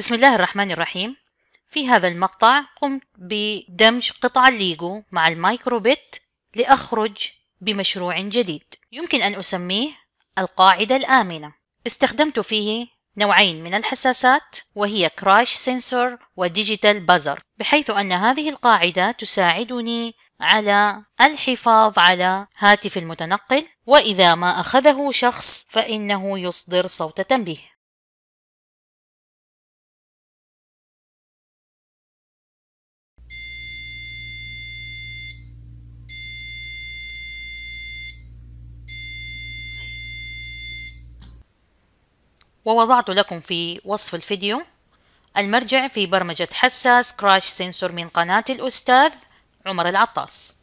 بسم الله الرحمن الرحيم في هذا المقطع قمت بدمج قطع الليجو مع المايكروبيت لأخرج بمشروع جديد يمكن أن أسميه القاعدة الآمنة استخدمت فيه نوعين من الحساسات وهي كراش سنسور وديجيتال بازر بحيث أن هذه القاعدة تساعدني على الحفاظ على هاتف المتنقل وإذا ما أخذه شخص فإنه يصدر صوت تنبيه ووضعت لكم في وصف الفيديو المرجع في برمجة حساس كراش سنسور من قناة الأستاذ عمر العطاس